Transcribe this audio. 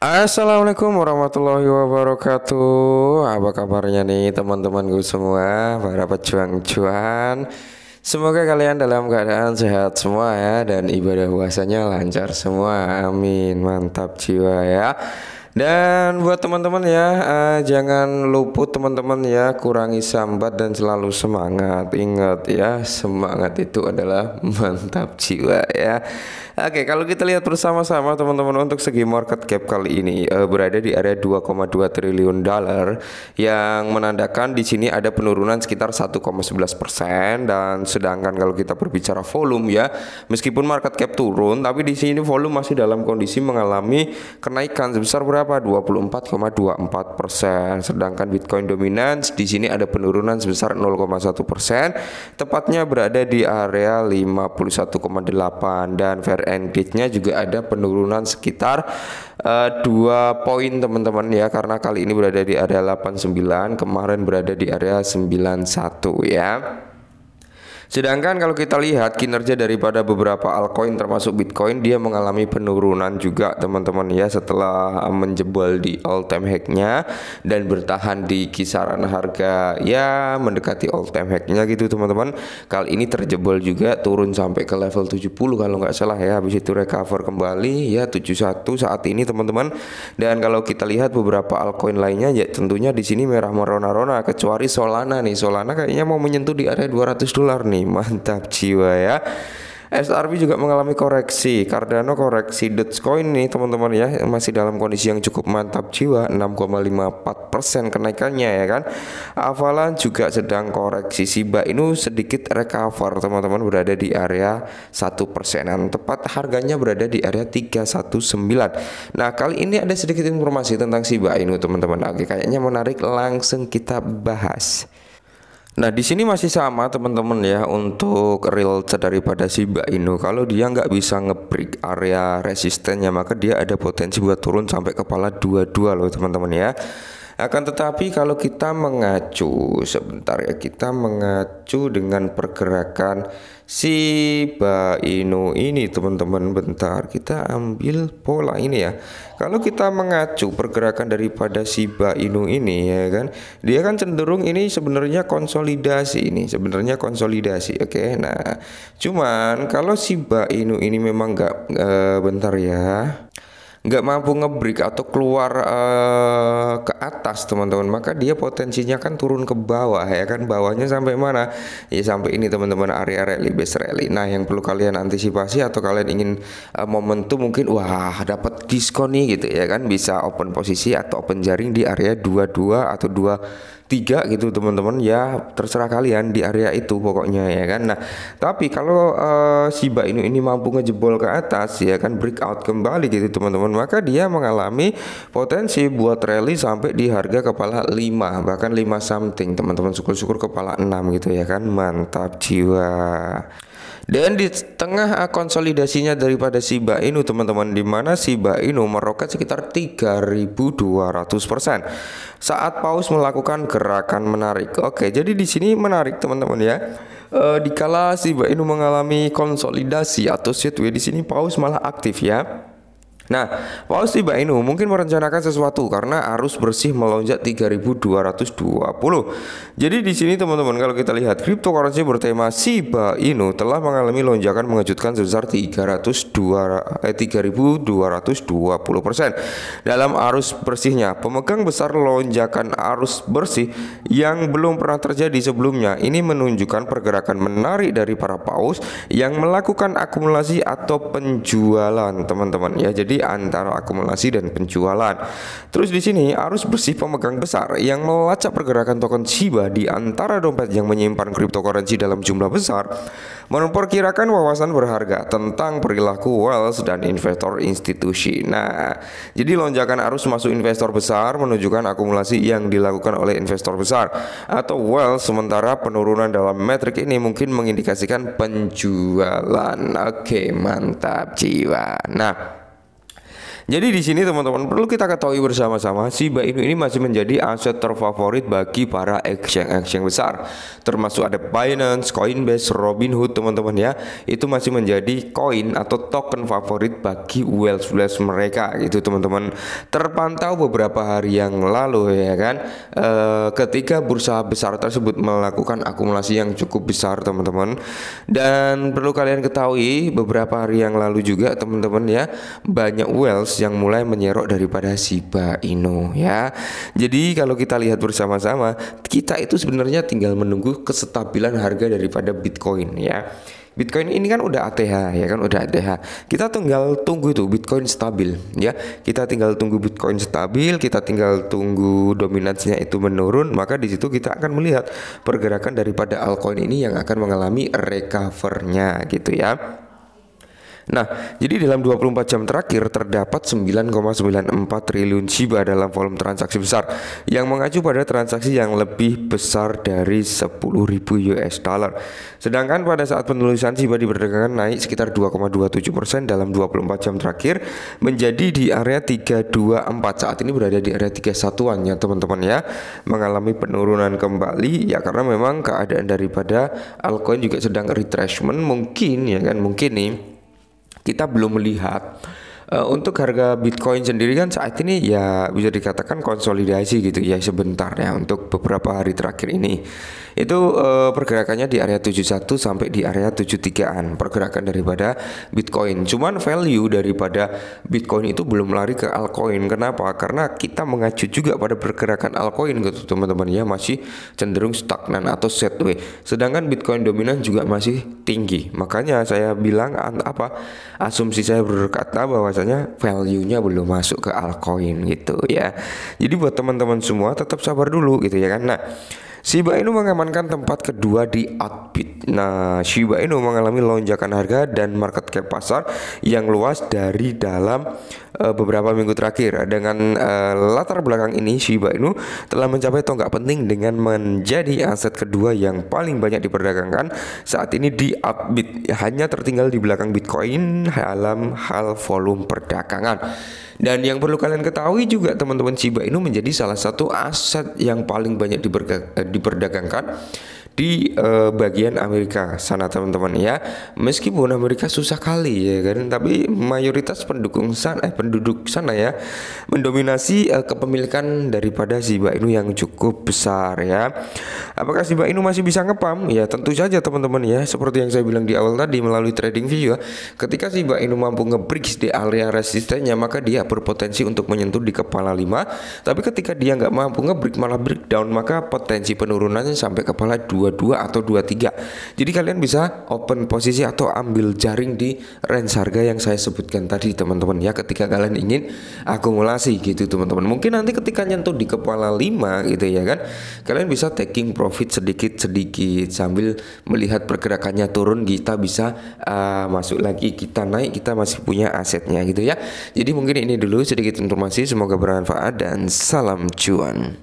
Assalamualaikum warahmatullahi wabarakatuh Apa kabarnya nih teman-temanku semua Para pejuang cuan Semoga kalian dalam keadaan sehat semua ya Dan ibadah puasanya lancar semua Amin Mantap jiwa ya dan buat teman-teman ya, uh, jangan luput teman-teman ya, kurangi sambat dan selalu semangat. Ingat ya, semangat itu adalah mantap jiwa ya. Oke, kalau kita lihat bersama-sama teman-teman untuk segi market cap kali ini uh, berada di area 2,2 triliun dolar yang menandakan di sini ada penurunan sekitar 1,11% dan sedangkan kalau kita berbicara volume ya, meskipun market cap turun tapi di sini volume masih dalam kondisi mengalami kenaikan sebesar berapa berapa? 24,24 persen. Sedangkan Bitcoin dominance di sini ada penurunan sebesar 0,1 persen, tepatnya berada di area 51,8 dan fair end nya juga ada penurunan sekitar eh, dua uh, poin teman-teman ya karena kali ini berada di area 89 kemarin berada di area 91 ya Sedangkan kalau kita lihat kinerja daripada beberapa altcoin termasuk Bitcoin dia mengalami penurunan juga teman-teman ya setelah eh, menjebol di all time hacknya dan bertahan di kisaran harga ya mendekati all time hacknya gitu teman-teman. Kali ini terjebol juga turun sampai ke level 70 kalau nggak salah ya habis itu recover kembali ya 71 saat ini teman-teman. Dan kalau kita lihat beberapa altcoin lainnya ya tentunya di sini merah merona-rona kecuali Solana nih. Solana kayaknya mau menyentuh di area 200 dolar nih nih mantap jiwa ya Srb juga mengalami koreksi. Cardano koreksi Dogecoin nih teman-teman ya masih dalam kondisi yang cukup mantap jiwa 6,54% kenaikannya ya kan. Avalanche juga sedang koreksi. Shiba ini sedikit recover teman-teman berada di area 1 persenan. Tepat harganya berada di area 319. Nah, kali ini ada sedikit informasi tentang Shiba ini teman-teman. Oke, kayaknya menarik langsung kita bahas. Nah di sini masih sama teman-teman ya untuk real daripada Shiba Inu. Kalau dia nggak bisa ngebreak area resistennya maka dia ada potensi buat turun sampai kepala dua-dua loh teman-teman ya. Akan tetapi kalau kita mengacu sebentar ya kita mengacu dengan pergerakan si Bainu ini teman-teman bentar kita ambil pola ini ya. Kalau kita mengacu pergerakan daripada si Bainu ini ya kan dia kan cenderung ini sebenarnya konsolidasi ini sebenarnya konsolidasi oke. Okay? Nah, cuman kalau si Bainu ini memang nggak e, bentar ya nggak mampu ngebreak atau keluar uh, ke atas teman-teman maka dia potensinya kan turun ke bawah ya kan bawahnya sampai mana ya sampai ini teman-teman area rally base rally nah yang perlu kalian antisipasi atau kalian ingin uh, momentum mungkin wah dapat diskon nih gitu ya kan bisa open posisi atau open jaring di area 22 atau 2 tiga gitu teman-teman ya terserah kalian di area itu pokoknya ya kan nah tapi kalau uh, eh, Shiba Inu ini mampu ngejebol ke atas ya kan breakout kembali gitu teman-teman maka dia mengalami potensi buat rally sampai di harga kepala 5 bahkan 5 something teman-teman syukur-syukur kepala 6 gitu ya kan mantap jiwa dan di tengah konsolidasinya daripada Shiba Inu teman-teman di mana Shiba Inu meroket sekitar 3200% saat paus melakukan gerakan menarik. Oke, jadi di sini menarik teman-teman ya. E, dikala Shiba Inu mengalami konsolidasi atau sideways di sini paus malah aktif ya. Nah, tiba ini mungkin merencanakan sesuatu karena arus bersih melonjak 3220. Jadi di sini teman-teman kalau kita lihat cryptocurrency bertema Shiba Inu telah mengalami lonjakan mengejutkan sebesar 3.220 eh, dalam arus bersihnya. Pemegang besar lonjakan arus bersih yang belum pernah terjadi sebelumnya. Ini menunjukkan pergerakan menarik dari para paus yang melakukan akumulasi atau penjualan, teman-teman ya. Jadi antara akumulasi dan penjualan. Terus di sini arus bersih pemegang besar yang melacak pergerakan token Shiba di antara dompet yang menyimpan cryptocurrency dalam jumlah besar memperkirakan wawasan berharga tentang perilaku wells dan investor institusi. Nah, jadi lonjakan arus masuk investor besar menunjukkan akumulasi yang dilakukan oleh investor besar atau wells sementara penurunan dalam metrik ini mungkin mengindikasikan penjualan. Oke, mantap jiwa. Nah, jadi di sini teman-teman perlu kita ketahui bersama-sama si Inu ini masih menjadi aset terfavorit bagi para exchange-exchange besar Termasuk ada Binance, Coinbase, Robinhood teman-teman ya Itu masih menjadi koin atau token favorit bagi wealth-wealth mereka gitu teman-teman Terpantau beberapa hari yang lalu ya kan e, Ketika bursa besar tersebut melakukan akumulasi yang cukup besar teman-teman Dan perlu kalian ketahui beberapa hari yang lalu juga teman-teman ya Banyak wealth yang mulai menyerok daripada Shiba Inu ya. Jadi kalau kita lihat bersama-sama, kita itu sebenarnya tinggal menunggu kesetabilan harga daripada Bitcoin ya. Bitcoin ini kan udah ATH ya kan udah ATH. Kita tinggal tunggu itu Bitcoin stabil ya. Kita tinggal tunggu Bitcoin stabil, kita tinggal tunggu dominansinya itu menurun, maka di situ kita akan melihat pergerakan daripada altcoin ini yang akan mengalami recovernya gitu ya. Nah, jadi dalam 24 jam terakhir terdapat 9,94 triliun Shiba dalam volume transaksi besar yang mengacu pada transaksi yang lebih besar dari 10.000 US dollar. Sedangkan pada saat penulisan Shiba diperdagangkan naik sekitar 2,27% dalam 24 jam terakhir menjadi di area 324. Saat ini berada di area 31-an ya teman-teman ya. Mengalami penurunan kembali ya karena memang keadaan daripada altcoin juga sedang retracement mungkin ya kan mungkin nih kita belum melihat Eh, untuk harga Bitcoin sendiri kan saat ini ya bisa dikatakan konsolidasi gitu ya sebentar ya untuk beberapa hari terakhir ini. Itu uh, pergerakannya di area 71 sampai di area 73-an pergerakan daripada Bitcoin. Cuman value daripada Bitcoin itu belum lari ke altcoin. Kenapa? Karena kita mengacu juga pada pergerakan altcoin gitu teman-teman ya masih cenderung stagnan atau sideways. Sedangkan Bitcoin dominan juga masih tinggi. Makanya saya bilang apa asumsi saya berkata bahwa katanya value-nya belum masuk ke altcoin gitu ya. Jadi buat teman-teman semua tetap sabar dulu gitu ya kan. Nah, Shiba Inu mengamankan tempat kedua di outbid. Nah, Shiba Inu mengalami lonjakan harga dan market cap pasar yang luas dari dalam uh, beberapa minggu terakhir. Dengan uh, latar belakang ini, Shiba Inu telah mencapai tonggak penting dengan menjadi aset kedua yang paling banyak diperdagangkan saat ini di outbid. Hanya tertinggal di belakang Bitcoin dalam hal volume perdagangan. Dan yang perlu kalian ketahui juga teman-teman Shiba Inu menjadi salah satu aset yang paling banyak eh, diperdagangkan di uh, bagian Amerika sana teman-teman ya. Meskipun Amerika susah kali ya kan, tapi mayoritas pendukung sana eh penduduk sana ya mendominasi uh, kepemilikan daripada si Inu yang cukup besar ya. Apakah si Inu masih bisa ngepam? Ya tentu saja teman-teman ya, seperti yang saya bilang di awal tadi melalui trading view ya. Ketika si Inu mampu nge di area resistennya, maka dia berpotensi untuk menyentuh di kepala 5. Tapi ketika dia nggak mampu nge-break malah breakdown, maka potensi penurunannya sampai kepala 2 22 atau 23 jadi kalian bisa open posisi atau ambil jaring di range harga yang saya sebutkan tadi teman-teman ya ketika kalian ingin akumulasi gitu teman-teman mungkin nanti ketika nyentuh di kepala 5 gitu ya kan kalian bisa taking profit sedikit-sedikit sambil melihat pergerakannya turun kita bisa uh, masuk lagi kita naik kita masih punya asetnya gitu ya jadi mungkin ini dulu sedikit informasi semoga bermanfaat dan salam cuan